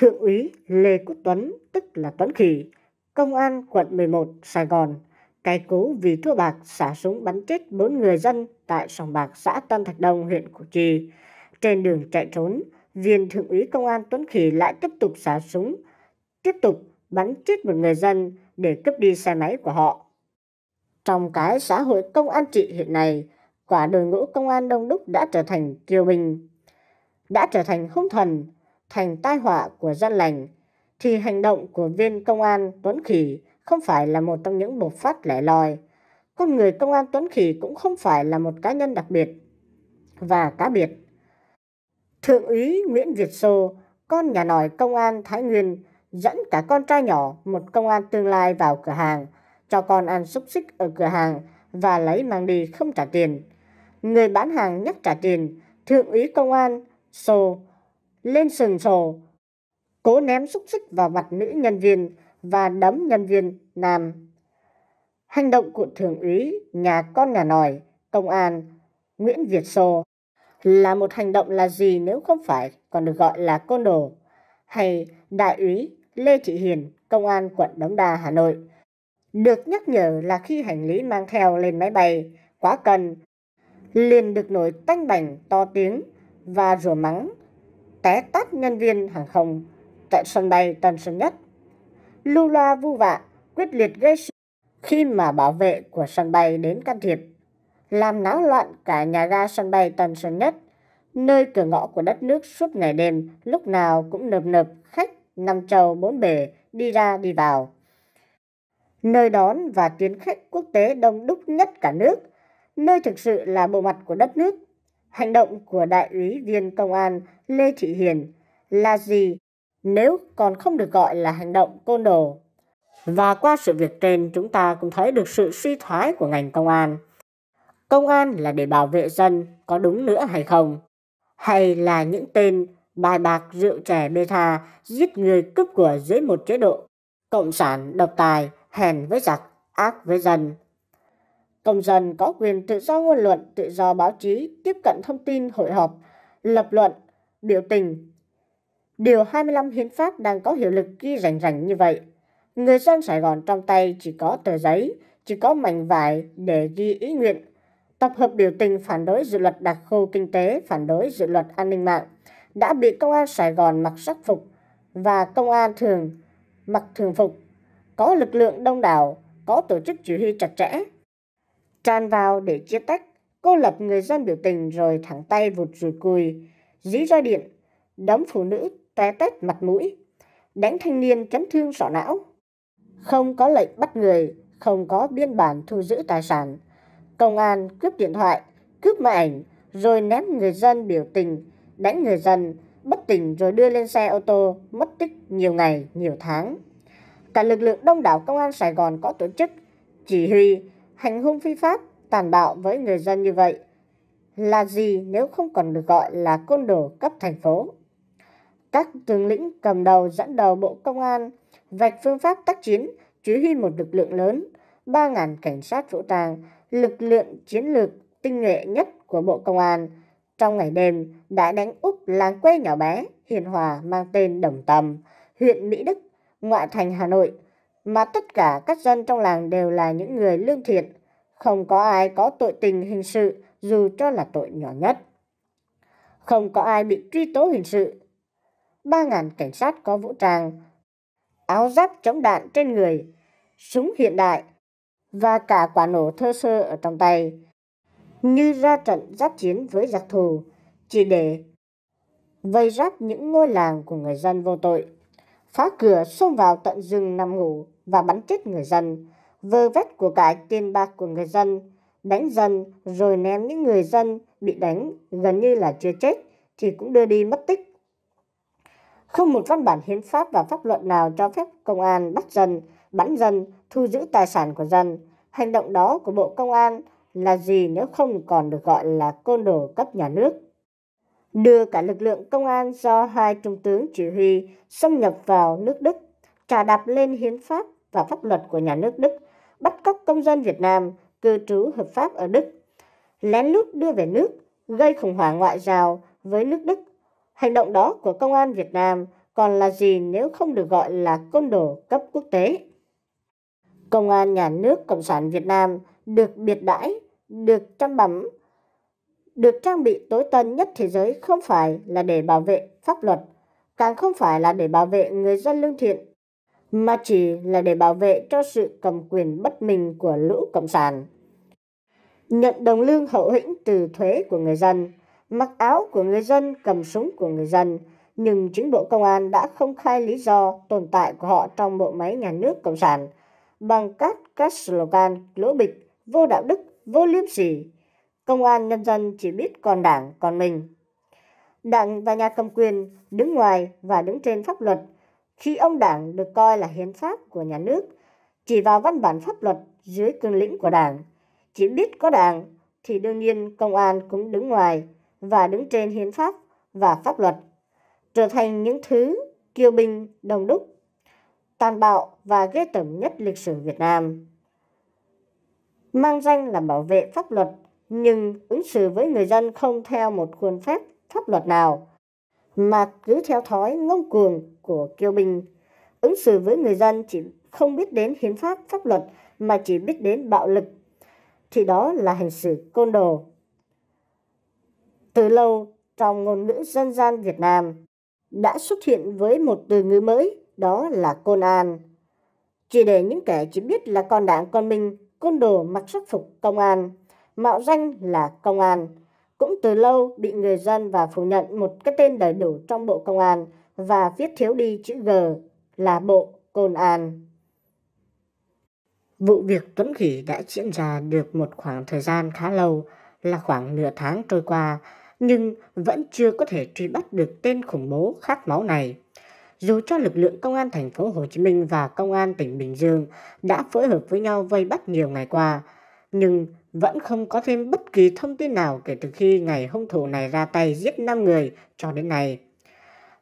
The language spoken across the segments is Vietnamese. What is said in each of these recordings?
Thượng úy Lê Quốc Tuấn, tức là Tuấn Khỉ, Công an quận 11, Sài Gòn, cay cú vì thua bạc xả súng bắn chết 4 người dân tại sòng bạc xã Tân Thạch Đông, huyện Củ Chi. Trên đường chạy trốn, viên thượng úy công an Tuấn Khỉ lại tiếp tục xả súng, tiếp tục bắn chết một người dân để cướp đi xe máy của họ. Trong cái xã hội công an trị hiện nay, quả đội ngũ công an đông đúc đã trở thành kiều binh, đã trở thành hung thần, thành tai họa của dân lành, thì hành động của viên công an Tuấn Khỉ không phải là một trong những bộc phát lẻ loi. Con người công an Tuấn Khỉ cũng không phải là một cá nhân đặc biệt và cá biệt. Thượng úy Nguyễn Việt Sô, con nhà nòi công an Thái Nguyên, dẫn cả con trai nhỏ một công an tương lai vào cửa hàng, cho con ăn xúc xích ở cửa hàng và lấy mang đi không trả tiền. Người bán hàng nhắc trả tiền, thượng úy công an Sô lên sườn sồ, cố ném xúc xích vào mặt nữ nhân viên và đấm nhân viên nam. Hành động của thượng úy nhà con nhà nòi, công an Nguyễn Việt Sô là một hành động là gì nếu không phải còn được gọi là côn đồ hay đại úy Lê Thị Hiền, công an quận Đống Đa, Hà Nội. Được nhắc nhở là khi hành lý mang theo lên máy bay quá cần, liền được nổi tanh bành to tiếng và rủa mắng té tát nhân viên hàng không tại sân bay Tân Sơn Nhất. Lưu loa vu vạ, quyết liệt gây sự khi mà bảo vệ của sân bay đến can thiệp, làm náo loạn cả nhà ga sân bay Tân Sơn Nhất, nơi cửa ngõ của đất nước suốt ngày đêm lúc nào cũng nập nập khách năm châu bốn bể đi ra đi vào. Nơi đón và tuyến khách quốc tế đông đúc nhất cả nước, nơi thực sự là bộ mặt của đất nước Hành động của đại úy viên công an Lê Thị Hiền là gì nếu còn không được gọi là hành động côn đồ? Và qua sự việc trên chúng ta cũng thấy được sự suy thoái của ngành công an. Công an là để bảo vệ dân có đúng nữa hay không? Hay là những tên bài bạc rượu trẻ bê tha giết người cướp của dưới một chế độ cộng sản độc tài hèn với giặc ác với dân Công dân có quyền tự do ngôn luận, tự do báo chí, tiếp cận thông tin hội họp, lập luận, biểu tình. Điều 25 Hiến pháp đang có hiệu lực ghi rành rành như vậy. Người dân Sài Gòn trong tay chỉ có tờ giấy, chỉ có mảnh vải để ghi ý nguyện, tập hợp biểu tình phản đối dự luật đặc khu kinh tế, phản đối dự luật an ninh mạng, đã bị công an Sài Gòn mặc sắc phục và công an thường mặc thường phục, có lực lượng đông đảo, có tổ chức chỉ huy chặt chẽ, tràn vào để chia tách, cô lập người dân biểu tình rồi thẳng tay vụt rùi cùi, dí roi điện, đấm phụ nữ té tét mặt mũi, đánh thanh niên chấn thương sọ não. Không có lệnh bắt người, không có biên bản thu giữ tài sản. Công an cướp điện thoại, cướp máy ảnh, rồi ném người dân biểu tình, đánh người dân, bất tỉnh rồi đưa lên xe ô tô, mất tích nhiều ngày, nhiều tháng. Cả lực lượng đông đảo công an Sài Gòn có tổ chức, chỉ huy, hành hung phi pháp, tàn bạo với người dân như vậy là gì nếu không còn được gọi là côn đồ cấp thành phố? Các tướng lĩnh cầm đầu dẫn đầu Bộ Công an vạch phương pháp tác chiến, chỉ huy một lực lượng lớn, 3.000 cảnh sát vũ trang, lực lượng chiến lược tinh nhuệ nhất của Bộ Công an. Trong ngày đêm, đã đánh úp làng quê nhỏ bé, hiền hòa mang tên Đồng Tầm, huyện Mỹ Đức, ngoại thành Hà Nội – mà tất cả các dân trong làng đều là những người lương thiện, không có ai có tội tình hình sự dù cho là tội nhỏ nhất. Không có ai bị truy tố hình sự. ba ngàn cảnh sát có vũ trang, áo giáp chống đạn trên người, súng hiện đại và cả quả nổ thơ sơ ở trong tay, như ra trận giáp chiến với giặc thù, chỉ để vây ráp những ngôi làng của người dân vô tội phá cửa xông vào tận rừng nằm ngủ và bắn chết người dân, vơ vét của cải tiền bạc của người dân, đánh dân rồi ném những người dân bị đánh gần như là chưa chết thì cũng đưa đi mất tích. Không một văn bản hiến pháp và pháp luật nào cho phép công an bắt dân, bắn dân, thu giữ tài sản của dân. Hành động đó của Bộ Công an là gì nếu không còn được gọi là côn đồ cấp nhà nước? đưa cả lực lượng công an do hai trung tướng chỉ huy xâm nhập vào nước Đức, trà đạp lên hiến pháp và pháp luật của nhà nước Đức, bắt cóc công dân Việt Nam cư trú hợp pháp ở Đức, lén lút đưa về nước, gây khủng hoảng ngoại giao với nước Đức. Hành động đó của công an Việt Nam còn là gì nếu không được gọi là côn đồ cấp quốc tế? Công an nhà nước Cộng sản Việt Nam được biệt đãi, được chăm bẩm được trang bị tối tân nhất thế giới không phải là để bảo vệ pháp luật, càng không phải là để bảo vệ người dân lương thiện, mà chỉ là để bảo vệ cho sự cầm quyền bất minh của lũ cộng sản. Nhận đồng lương hậu hĩnh từ thuế của người dân, mặc áo của người dân, cầm súng của người dân, nhưng chính Bộ Công an đã không khai lý do tồn tại của họ trong bộ máy nhà nước Cộng sản bằng các các slogan lỗ bịch, vô đạo đức, vô liêm sỉ, công an nhân dân chỉ biết còn đảng còn mình. Đảng và nhà cầm quyền đứng ngoài và đứng trên pháp luật khi ông đảng được coi là hiến pháp của nhà nước, chỉ vào văn bản pháp luật dưới cương lĩnh của đảng. Chỉ biết có đảng thì đương nhiên công an cũng đứng ngoài và đứng trên hiến pháp và pháp luật, trở thành những thứ kiêu binh đồng đúc, tàn bạo và ghê tởm nhất lịch sử Việt Nam. Mang danh là bảo vệ pháp luật nhưng ứng xử với người dân không theo một khuôn phép pháp luật nào, mà cứ theo thói ngông cuồng của kiêu binh. Ứng xử với người dân chỉ không biết đến hiến pháp pháp luật mà chỉ biết đến bạo lực, thì đó là hành xử côn đồ. Từ lâu, trong ngôn ngữ dân gian Việt Nam, đã xuất hiện với một từ ngữ mới, đó là côn an. Chỉ để những kẻ chỉ biết là con đảng con mình, côn đồ mặc sắc phục công an, mạo danh là công an. Cũng từ lâu bị người dân và phủ nhận một cái tên đầy đủ trong bộ công an và viết thiếu đi chữ G là bộ công An. Vụ việc Tuấn Khỉ đã diễn ra được một khoảng thời gian khá lâu, là khoảng nửa tháng trôi qua, nhưng vẫn chưa có thể truy bắt được tên khủng bố khát máu này. Dù cho lực lượng công an thành phố Hồ Chí Minh và công an tỉnh Bình Dương đã phối hợp với nhau vây bắt nhiều ngày qua, nhưng vẫn không có thêm bất kỳ thông tin nào kể từ khi ngày hung thủ này ra tay giết 5 người cho đến nay.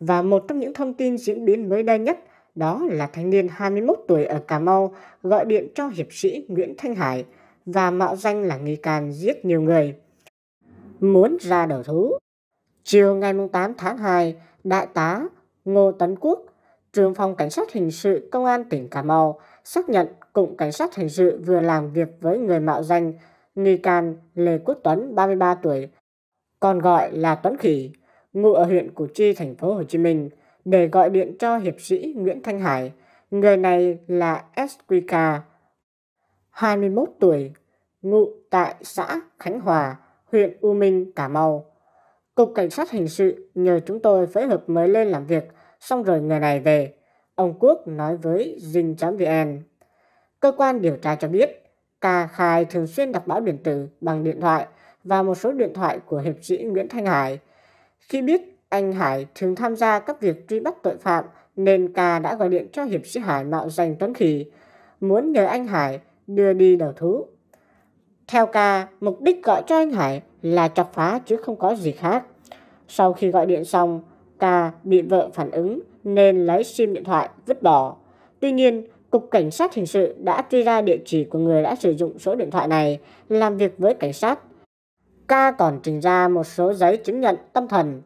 Và một trong những thông tin diễn biến mới đây nhất đó là thanh niên 21 tuổi ở Cà Mau gọi điện cho hiệp sĩ Nguyễn Thanh Hải và mạo danh là nghi can giết nhiều người. Muốn ra đầu thú. Chiều ngày 8 tháng 2, Đại tá Ngô Tấn Quốc, trưởng phòng Cảnh sát Hình sự Công an tỉnh Cà Mau xác nhận Cục Cảnh sát Hình sự vừa làm việc với người mạo danh nghi can Lê Quốc Tuấn, 33 tuổi, còn gọi là Tuấn Khỉ, ngụ ở huyện Củ Chi, thành phố Hồ Chí Minh, để gọi điện cho hiệp sĩ Nguyễn Thanh Hải. Người này là SQK, 21 tuổi, ngụ tại xã Khánh Hòa, huyện U Minh, Cà Mau. Cục Cảnh sát Hình sự nhờ chúng tôi phối hợp mới lên làm việc, xong rồi người này về. Ông Quốc nói với Dinh.vn. Cơ quan điều tra cho biết, Ca khai thường xuyên đọc báo điện tử bằng điện thoại và một số điện thoại của hiệp sĩ Nguyễn Thanh Hải. Khi biết anh Hải thường tham gia các việc truy bắt tội phạm nên Ca đã gọi điện cho hiệp sĩ Hải mạo danh Tuấn Khỉ, muốn nhờ anh Hải đưa đi đầu thú. Theo Ca, mục đích gọi cho anh Hải là chọc phá chứ không có gì khác. Sau khi gọi điện xong, Ca bị vợ phản ứng nên lấy sim điện thoại vứt bỏ. Tuy nhiên, Cục Cảnh sát Hình sự đã truy ra địa chỉ của người đã sử dụng số điện thoại này làm việc với cảnh sát. Ca còn trình ra một số giấy chứng nhận tâm thần.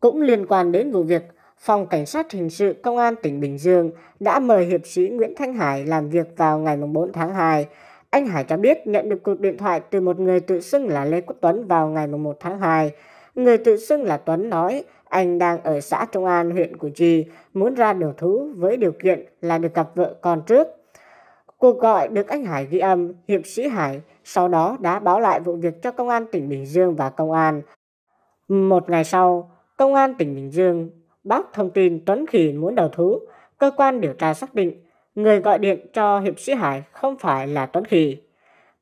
Cũng liên quan đến vụ việc, Phòng Cảnh sát Hình sự Công an tỉnh Bình Dương đã mời hiệp sĩ Nguyễn Thanh Hải làm việc vào ngày 4 tháng 2. Anh Hải cho biết nhận được cuộc điện thoại từ một người tự xưng là Lê Quốc Tuấn vào ngày 1 tháng 2. Người tự xưng là Tuấn nói anh đang ở xã Trung An, huyện Củ Chi, muốn ra đầu thú với điều kiện là được gặp vợ con trước. Cuộc gọi được anh Hải ghi âm, hiệp sĩ Hải sau đó đã báo lại vụ việc cho Công an tỉnh Bình Dương và Công an. Một ngày sau, Công an tỉnh Bình Dương bác thông tin Tuấn Khỉ muốn đầu thú. Cơ quan điều tra xác định người gọi điện cho hiệp sĩ Hải không phải là Tuấn Khỉ.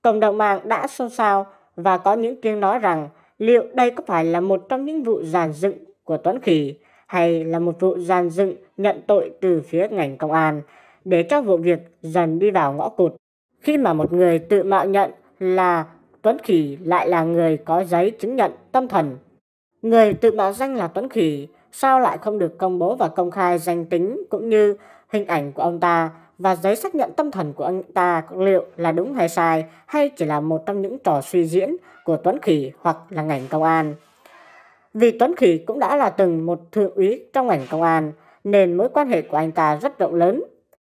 Cộng đồng mạng đã xôn xao và có những tiếng nói rằng liệu đây có phải là một trong những vụ giàn dựng của Tuấn Khỉ hay là một vụ gian dựng nhận tội từ phía ngành công an để cho vụ việc dần đi vào ngõ cụt. Khi mà một người tự mạo nhận là Tuấn Khỉ lại là người có giấy chứng nhận tâm thần. Người tự mạo danh là Tuấn Khỉ sao lại không được công bố và công khai danh tính cũng như hình ảnh của ông ta và giấy xác nhận tâm thần của ông ta liệu là đúng hay sai hay chỉ là một trong những trò suy diễn của Tuấn Khỉ hoặc là ngành công an. Vì Tuấn Khỉ cũng đã là từng một thượng úy trong ngành công an, nên mối quan hệ của anh ta rất rộng lớn